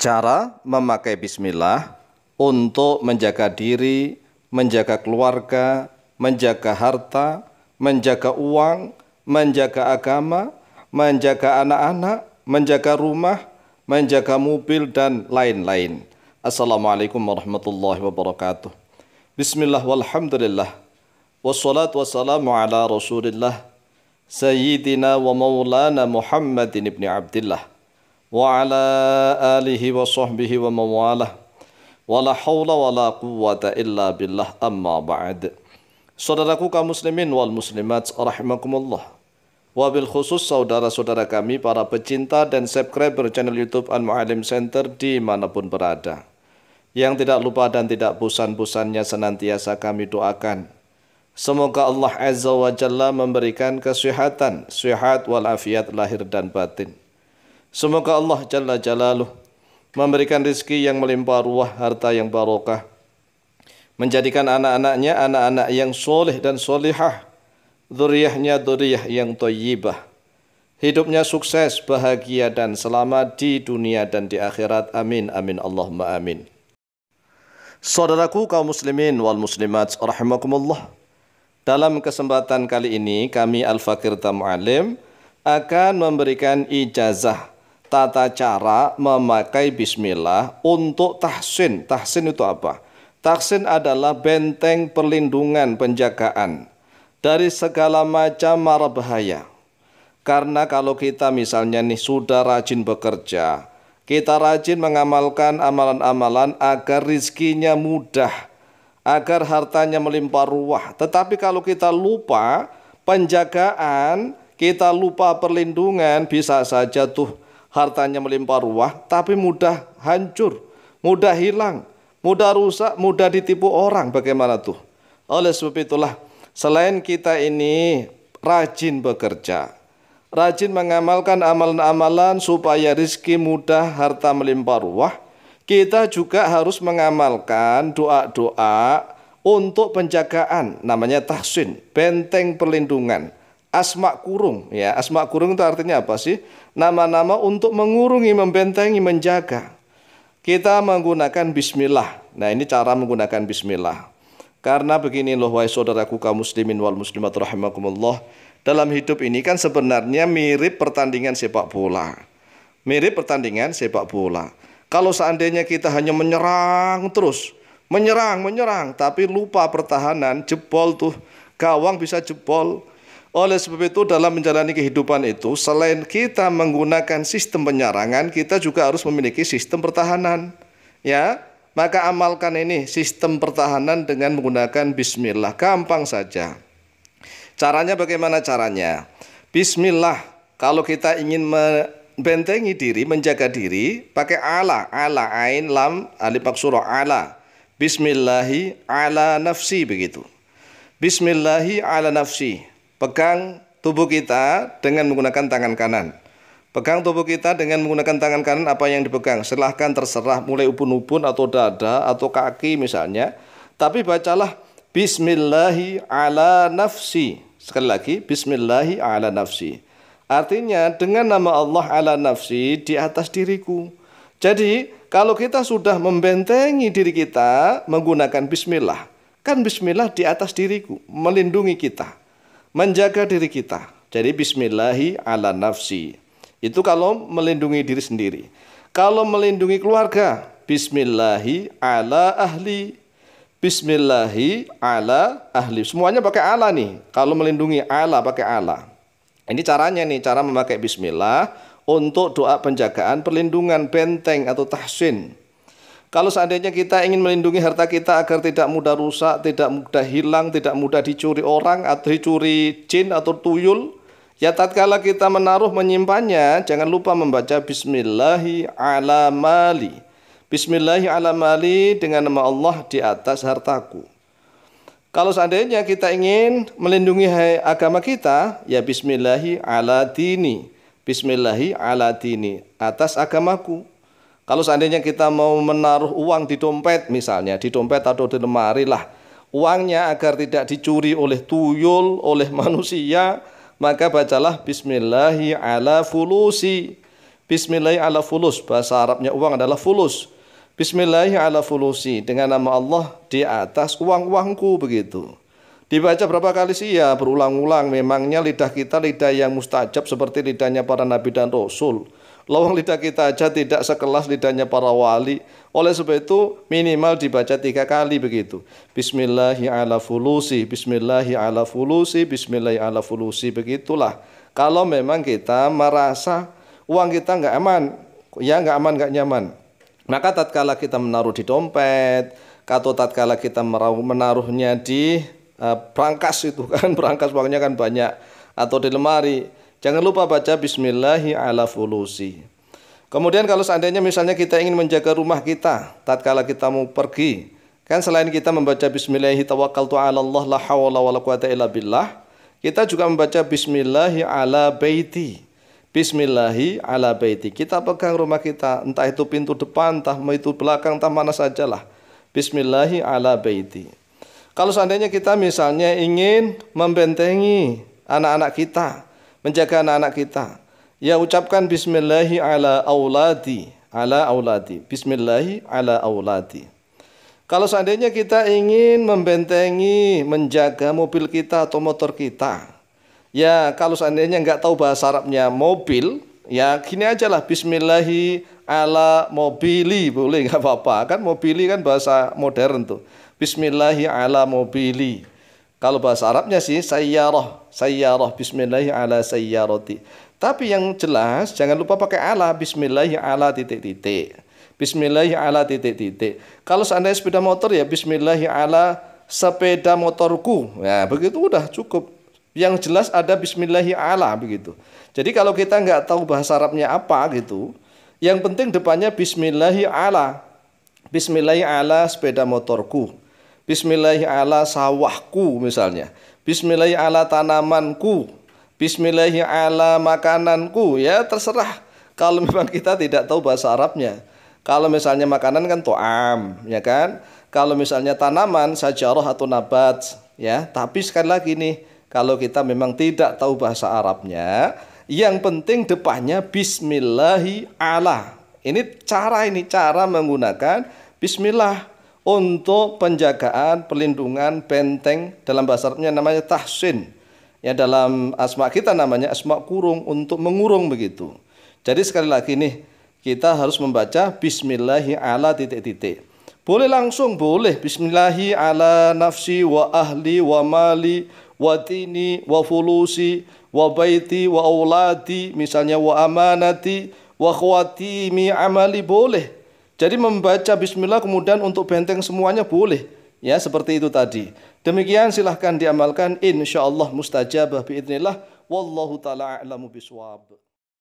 cara memakai bismillah untuk menjaga diri, menjaga keluarga, menjaga harta, menjaga uang, menjaga agama, menjaga anak-anak, menjaga rumah, menjaga mobil, dan lain-lain. Assalamualaikum warahmatullahi wabarakatuh. Bismillah walhamdulillah. Wassalatu wassalamu ala rasulillah. Sayyidina wa maulana Muhammadin ibn Abdillah wa wa ala alihi sahbihi wa mawala wa la hawla wa la quwata illa billah amma ba'd Saudaraku kaum muslimin wal muslimat rahimakumullah. wa bil khusus saudara-saudara kami para pecinta dan subscriber channel YouTube Al Muallim Center dimanapun berada. Yang tidak lupa dan tidak bosan-bosannya senantiasa kami doakan. Semoga Allah Azza wa Jalla memberikan kesehatan, sehat wal afiat lahir dan batin Semoga Allah Jalla Jalaluh memberikan rizki yang melimpah ruah harta yang barokah. Menjadikan anak-anaknya anak-anak yang soleh dan solehah. Zuriyahnya zuriyah yang toyibah. Hidupnya sukses, bahagia dan selamat di dunia dan di akhirat. Amin, amin, Allahumma amin. Saudaraku kaum muslimin wal muslimat rahimakumullah. Dalam kesempatan kali ini kami Al-Fakir Tamu'alim akan memberikan ijazah tata cara memakai bismillah untuk tahsin. Tahsin itu apa? Tahsin adalah benteng perlindungan penjagaan dari segala macam mara bahaya. Karena kalau kita misalnya nih sudah rajin bekerja, kita rajin mengamalkan amalan-amalan agar rizkinya mudah, agar hartanya melimpah ruah. Tetapi kalau kita lupa penjagaan, kita lupa perlindungan, bisa saja tuh hartanya melimpah ruah, tapi mudah hancur, mudah hilang, mudah rusak, mudah ditipu orang. Bagaimana tuh? Oleh sebab itulah, selain kita ini rajin bekerja, rajin mengamalkan amalan-amalan supaya rizki mudah, harta melimpah ruah, kita juga harus mengamalkan doa-doa untuk penjagaan, namanya tahsin, benteng perlindungan asma kurung ya asma kurung itu artinya apa sih nama-nama untuk mengurungi membentengi menjaga kita menggunakan bismillah nah ini cara menggunakan bismillah karena begini loh wahai saudaraku kaum muslimin wal muslimat rahimakumullah dalam hidup ini kan sebenarnya mirip pertandingan sepak bola mirip pertandingan sepak bola kalau seandainya kita hanya menyerang terus menyerang menyerang tapi lupa pertahanan jebol tuh gawang bisa jebol oleh sebab itu dalam menjalani kehidupan itu selain kita menggunakan sistem penyerangan kita juga harus memiliki sistem pertahanan. Ya, maka amalkan ini sistem pertahanan dengan menggunakan bismillah. Gampang saja. Caranya bagaimana caranya? Bismillah. Kalau kita ingin membentengi diri, menjaga diri, pakai ala, ala ain lam alif Surah ala. Bismillahi ala nafsi begitu. Bismillahi ala nafsi. Pegang tubuh kita dengan menggunakan tangan kanan. Pegang tubuh kita dengan menggunakan tangan kanan apa yang dipegang. Silahkan terserah mulai ubun-ubun atau dada atau kaki misalnya. Tapi bacalah Bismillahi ala nafsi. Sekali lagi, Bismillahi ala nafsi. Artinya dengan nama Allah ala nafsi di atas diriku. Jadi kalau kita sudah membentengi diri kita menggunakan bismillah. Kan bismillah di atas diriku, melindungi kita menjaga diri kita. Jadi bismillahi ala nafsi. Itu kalau melindungi diri sendiri. Kalau melindungi keluarga, bismillahi ala ahli. Bismillahi ala ahli. Semuanya pakai ala nih. Kalau melindungi ala pakai ala. Ini caranya nih, cara memakai bismillah untuk doa penjagaan, perlindungan, benteng atau tahsin. Kalau seandainya kita ingin melindungi harta kita agar tidak mudah rusak, tidak mudah hilang, tidak mudah dicuri orang atau dicuri jin atau tuyul, ya tatkala kita menaruh menyimpannya, jangan lupa membaca bismillahi ala mali. Bismillahi ala mali dengan nama Allah di atas hartaku. Kalau seandainya kita ingin melindungi agama kita, ya bismillahi ala dini. Bismillahi ala dini atas agamaku kalau seandainya kita mau menaruh uang di dompet misalnya, di dompet atau di lemari lah, uangnya agar tidak dicuri oleh tuyul, oleh manusia, maka bacalah bismillahi ala fulusi. Bismillahi ala fulus, bahasa Arabnya uang adalah fulus. Bismillahi ala fulusi, dengan nama Allah di atas uang-uangku begitu. Dibaca berapa kali sih ya berulang-ulang memangnya lidah kita lidah yang mustajab seperti lidahnya para nabi dan rasul. Lawang lidah kita aja tidak sekelas lidahnya para wali. Oleh sebab itu minimal dibaca tiga kali begitu. Bismillahi ala fulusi, bismillahi ala fulusi, bismillahi ala fulusi. Begitulah. Kalau memang kita merasa uang kita nggak aman, ya nggak aman, nggak nyaman. Maka tatkala kita menaruh di dompet, atau tatkala kita menaruhnya di uh, perangkas itu kan, perangkas uangnya kan banyak, atau di lemari, Jangan lupa baca bismillahi ala fulusi. Kemudian kalau seandainya misalnya kita ingin menjaga rumah kita tatkala kita mau pergi, kan selain kita membaca bismillahi tawakkaltu ala Allah la haula wala quwata illa billah, kita juga membaca bismillahi ala baiti. Bismillahi ala baiti. Kita pegang rumah kita, entah itu pintu depan, entah itu belakang, entah mana sajalah. Bismillahi ala baiti. Kalau seandainya kita misalnya ingin membentengi anak-anak kita, menjaga anak-anak kita. Ya ucapkan bismillahi ala auladi, ala auladi. Bismillahi ala auladi. Kalau seandainya kita ingin membentengi, menjaga mobil kita atau motor kita, ya kalau seandainya nggak tahu bahasa Arabnya mobil, ya gini aja lah Bismillahi ala mobili boleh nggak apa-apa kan mobili kan bahasa modern tuh Bismillahi ala mobili. Kalau bahasa Arabnya sih sayyarah sayyarah bismillah ala sayyarati. Tapi yang jelas jangan lupa pakai ala bismillah ala titik-titik. Bismillah ala titik-titik. Kalau seandainya sepeda motor ya bismillah ala sepeda motorku. Ya, begitu udah cukup. Yang jelas ada bismillah ala begitu. Jadi kalau kita nggak tahu bahasa Arabnya apa gitu, yang penting depannya bismillah ala. Bismillahi ala sepeda motorku. Bismillahirrahmanirrahim ala sawahku misalnya. Bismillahi ala tanamanku Bismillahi ala makananku ya terserah kalau memang kita tidak tahu bahasa Arabnya kalau misalnya makanan kan to'am ya kan kalau misalnya tanaman sajarah atau nabat ya tapi sekali lagi nih kalau kita memang tidak tahu bahasa Arabnya yang penting depannya Bismillahi ala ini cara ini cara menggunakan Bismillah untuk penjagaan, perlindungan, benteng dalam bahasa Arabnya namanya tahsin. Ya dalam asma kita namanya asma kurung untuk mengurung begitu. Jadi sekali lagi nih kita harus membaca bismillahi ala titik-titik. Boleh langsung boleh bismillahi ala nafsi wa ahli wa mali wa dini wa fulusi wa baiti wa auladi misalnya wa amanati wa khawatimi amali boleh jadi membaca bismillah kemudian untuk benteng semuanya boleh. Ya, seperti itu tadi. Demikian silahkan diamalkan. Insya Allah mustajabah biidnillah. Wallahu ta'ala a'lamu biswab.